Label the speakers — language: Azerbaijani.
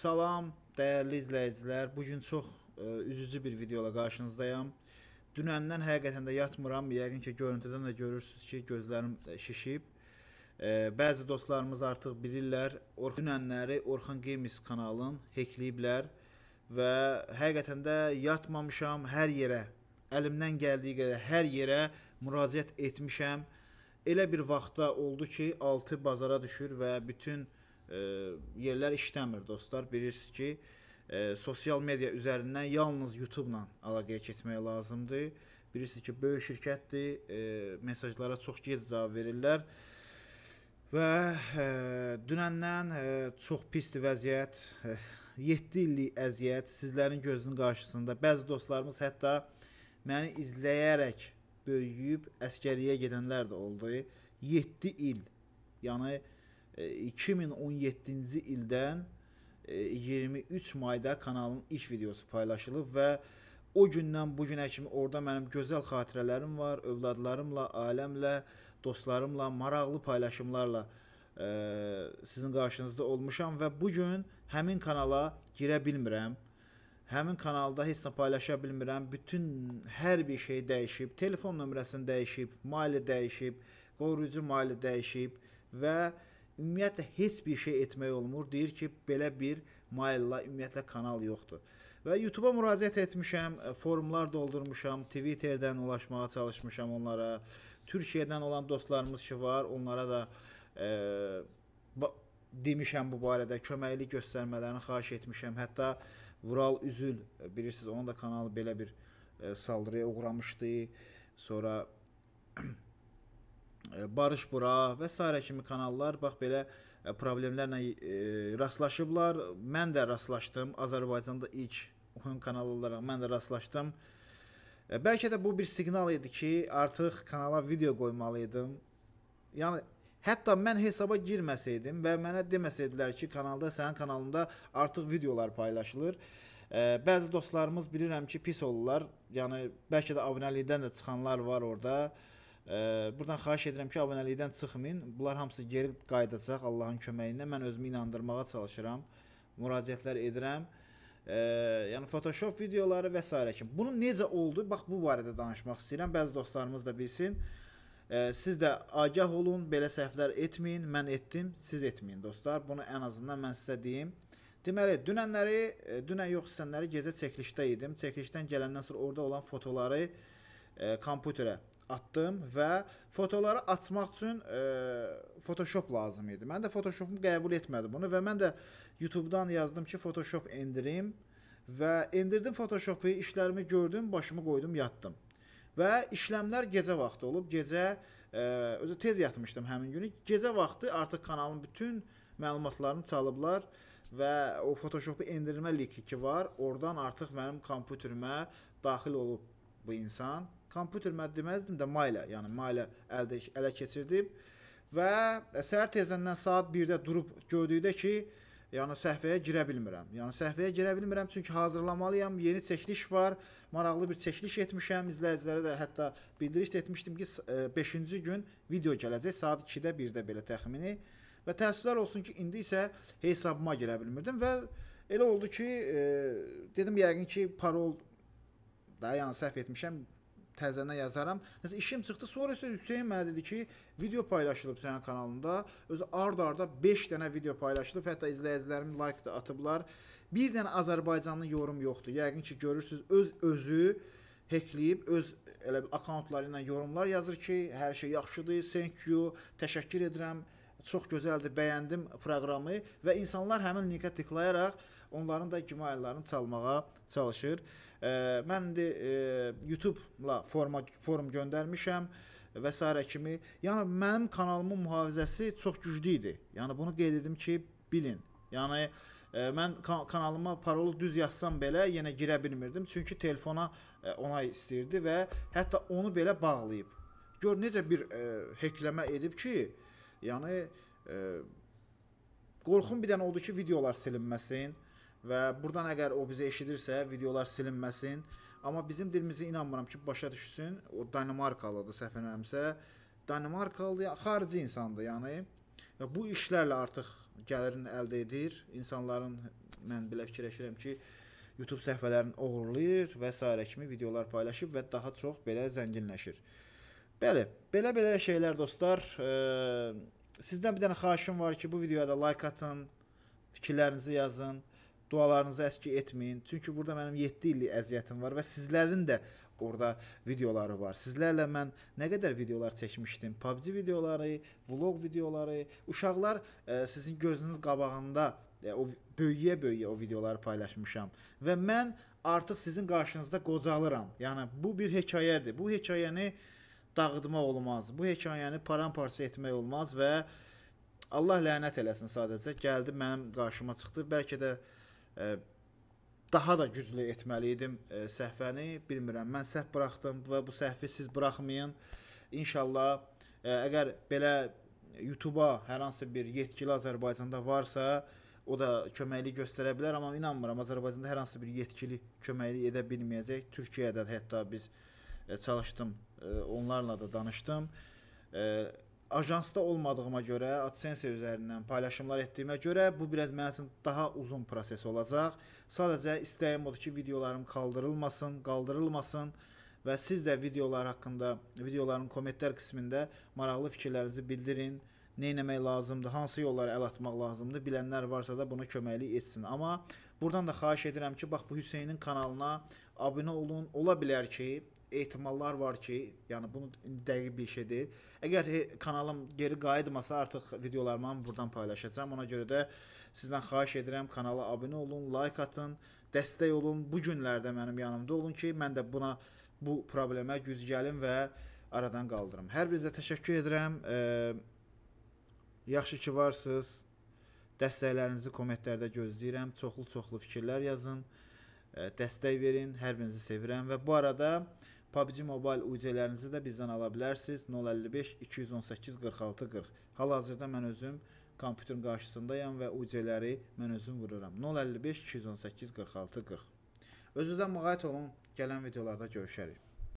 Speaker 1: Salam, dəyərli izləyicilər. Bu gün çox ə, e, üzücü bir video ilə qarşınızdayam. Dünəndən həqiqətən də yatmıram. Yəqin ki, görüntüdən də görürsüz ki, gözlərim şişib. Ə, e, bəzi dostlarımız artıq bilirlər, Or dünənləri Orxan Games kanalın hekləyiblər və həqiqətən də yatmamışam hər yerə. Əlimdən gəldiyi qədər hər yerə müraciət etmişəm. Elə bir vaxtda oldu ki, 6 bazara düşür və bütün e, yerlər işləmir dostlar. Bilirsiniz ki, ə, sosial media üzərindən yalnız YouTube-la əlaqəyə keçmək lazımdır. Bilirsiniz ki, böyük şirkətdir, ə, mesajlara çox gec cavab verirlər. Və ə, dünəndən ə, çox pisdir vəziyyət. Ə, 7 illik əziyyət sizlərin gözünün qarşısında. Bəzi dostlarımız hətta məni izləyərək böyüyüb əskəriyə gedənlər də oldu. 7 il. Yəni 2017-ci e, ildən 23 e, mayda kanalın ilk videosu paylaşılıb və o gündən bu günə kimi orada mənim gözəl xatirələrim var, övladlarımla, ailəmlə, dostlarımla, maraqlı paylaşımlarla ə, e, sizin qarşınızda olmuşam və bu gün həmin kanala girə bilmirəm. Həmin kanalda heç nə paylaşa bilmirəm. Bütün hər bir şey dəyişib, telefon nömrəsini dəyişib, maili dəyişib, qoruyucu maili dəyişib və ə, ümumiyyətlə heç bir şey etmək olmur. Deyir ki, belə bir mailla ümumiyyətlə kanal yoxdur. Və YouTube-a müraciət etmişəm, e, forumlar doldurmuşam, Twitter-dən ulaşmağa çalışmışam onlara. Türkiyədən olan dostlarımız ki var, onlara da ə, e, demişəm bu barədə köməklik göstərmələrini xahiş etmişəm. Hətta Vural Üzül e, bilirsiniz, onun da kanalı belə bir ə, saldırıya uğramışdı. Sonra E, Barış Bura və s. kimi kanallar bax belə e, problemlərlə e, rastlaşıblar. Mən də rastlaşdım. Azərbaycanda ilk oyun kanalı olaraq mən də rastlaşdım. Bəlkə də bu bir siqnal idi ki, artıq kanala video qoymalıydım. Yəni hətta mən hesaba girməsəydim və mənə deməsəydilər ki, kanalda sənin kanalında artıq videolar paylaşılır. Bəzi dostlarımız bilirəm ki, pis olurlar. Yəni bəlkə də abunəlikdən də çıxanlar var orada. Buradan xahiş edirəm ki, abunəlikdən çıxmayın. Bunlar hamısı geri qayıdacaq Allahın köməyi ilə. Mən özümü inandırmağa çalışıram. Müraciətlər edirəm. Ə, yəni Photoshop videoları və s. kimi. Bunun necə oldu? Bax bu barədə danışmaq istəyirəm. Bəzi dostlarımız da bilsin. Ə, siz də agah olun, belə səhvlər etməyin. Mən etdim, siz etməyin dostlar. Bunu ən azından mən sizə deyim. Deməli, dünənləri, dünən yox istənləri gecə çəkilişdə idim. Çəkilişdən gələndən sonra orada olan fotoları ə, kompüterə atdım və fotoları açmaq üçün e, Photoshop lazım idi. Mən də Photoshopum qəbul etmədi bunu və mən də YouTube-dan yazdım ki, Photoshop endirim və endirdim Photoshopu, işlərimi gördüm, başımı qoydum, yatdım. Və işləmlər gecə vaxtı olub. Gecə e, özü tez yatmışdım həmin günü. Gecə vaxtı artıq kanalın bütün məlumatlarını çalıblar və o Photoshopu endirmə linki ki var, oradan artıq mənim kompüterimə daxil olub bu insan kompüter mən deməzdim də maylə, yəni maylə əldə ələ keçirdim və e, səhər tezəndən saat 1-də durub gördükdə ki, yəni səhvəyə girə bilmirəm. Yəni səhvəyə girə bilmirəm çünki hazırlamalıyam, yeni çəkiliş var. Maraqlı bir çəkiliş etmişəm, izləyicilərə də hətta bildiriş etmişdim ki, 5-ci e, gün video gələcək saat 2-də 1-də belə təxmini. Və təəssüflər olsun ki, indi isə hesabıma girə bilmirdim və elə oldu ki, e, dedim yəqin ki, parol da yəni səhv etmişəm, təzənə yazaram. Nəsə işim çıxdı. Sonra isə Hüseyn mənə dedi ki, video paylaşılıb sənin kanalında. Özü ard-arda 5 dənə video paylaşılıb. Hətta izləyicilərim like da atıblar. Bir dənə Azərbaycanlı yorum yoxdur. Yəqin ki, görürsüz öz özü hekləyib öz elə akkauntları ilə yorumlar yazır ki, hər şey yaxşıdır, thank you, təşəkkür edirəm, çox gözəldir, bəyəndim proqramı və insanlar həmin linkə tıklayaraq onların da gümaylarını çalmağa çalışır. Mən indi e, YouTube-la forma forum göndərmişəm və s. kimi. Yəni mənim kanalımın mühafizəsi çox güclü idi. Yəni bunu qeyd edim ki, bilin. Yəni ə, e, mən kan kanalıma parolu düz yazsam belə yenə girə bilmirdim. Çünki telefona ə, e, onay istirdi və hətta onu belə bağlayıb. Gör necə bir ə, hekləmə edib ki, yəni ə, qorxum bir dənə odur ki, videolar silinməsin. Və burdan əgər o bizi eşidirsə, videolar silinməsin. Amma bizim dilimizi inanmıram ki, başa düşsün. O Danimarkalıdır, səhv eləmirəmsə. Danimarkalı xarici insandır, yəni. Və bu işlərlə artıq gəlirini əldə edir. İnsanların mən belə fikirləşirəm ki, YouTube səhifələrini oğurlayır və s. kimi videolar paylaşıb və daha çox belə zənginləşir. Bəli, belə-belə şeylər dostlar. E, sizdən bir dənə xahişim var ki, bu videoya da like atın, fikirlərinizi yazın. Dualarınızı əski etməyin. Çünki burada mənim 7 illik əziyyətim var və sizlərin də orada videoları var. Sizlərlə mən nə qədər videolar çəkmişdim. PUBG videoları, vlog videoları. Uşaqlar ə, e, sizin gözünüz qabağında ə, e, o böyüyə-böyüyə o videoları paylaşmışam və mən artıq sizin qarşınızda qocalıram. Yəni bu bir hekayədir. Bu hekayəni dağıtmaq olmaz. Bu hekayəni paramparça etmək olmaz və Allah lənət eləsin sadəcə. Gəldi mənim qarşıma çıxdı. Bəlkə də daha da güclü etməli idim e, səhvəni. Bilmirəm, mən səhv buraxdım və bu səhvi siz buraxmayın. İnşallah e, əgər belə YouTube-a hər hansı bir yetkili Azərbaycanda varsa, o da köməklik göstərə bilər, amma inanmıram Azərbaycanda hər hansı bir yetkili köməklik edə bilməyəcək. Türkiyədə hətta biz e, çalışdım, onlarla da danışdım ajansda olmadığıma görə, AdSense üzərindən paylaşımlar etdiyimə görə bu biraz mənim üçün daha uzun proses olacaq. Sadəcə istəyim odur ki, videolarım qaldırılmasın, qaldırılmasın və siz də videolar haqqında, videoların kommentlər qismində maraqlı fikirlərinizi bildirin. Nə etmək lazımdır, hansı yollara əl atmaq lazımdır, bilənlər varsa da buna köməklik etsin. Amma buradan da xahiş edirəm ki, bax bu Hüseynin kanalına abunə olun. Ola bilər ki, ehtimallar var ki, yəni bunu dəqiq bir şey deyil. Əgər kanalım geri qayıtmasa artıq videolarımı buradan paylaşacağam. Ona görə də sizdən xahiş edirəm kanala abunə olun, like atın, dəstək olun. Bu günlərdə mənim yanımda olun ki, mən də buna bu problemə güc gəlim və aradan qaldırım. Hər birinizə təşəkkür edirəm. E, yaxşı ki varsınız. Dəstəklərinizi kommentlərdə gözləyirəm. Çoxlu-çoxlu fikirlər yazın dəstək verin. Hər birinizi sevirəm və bu arada PUBG Mobile UC-lərinizi də bizdən ala bilərsiniz. 055 218 46 40. Hal-hazırda mən özüm kompüterin qarşısındayam və UC-ləri mən özüm vururam. 055 218 46 40. Özünüzdən müğayət olun. Gələn videolarda görüşərik.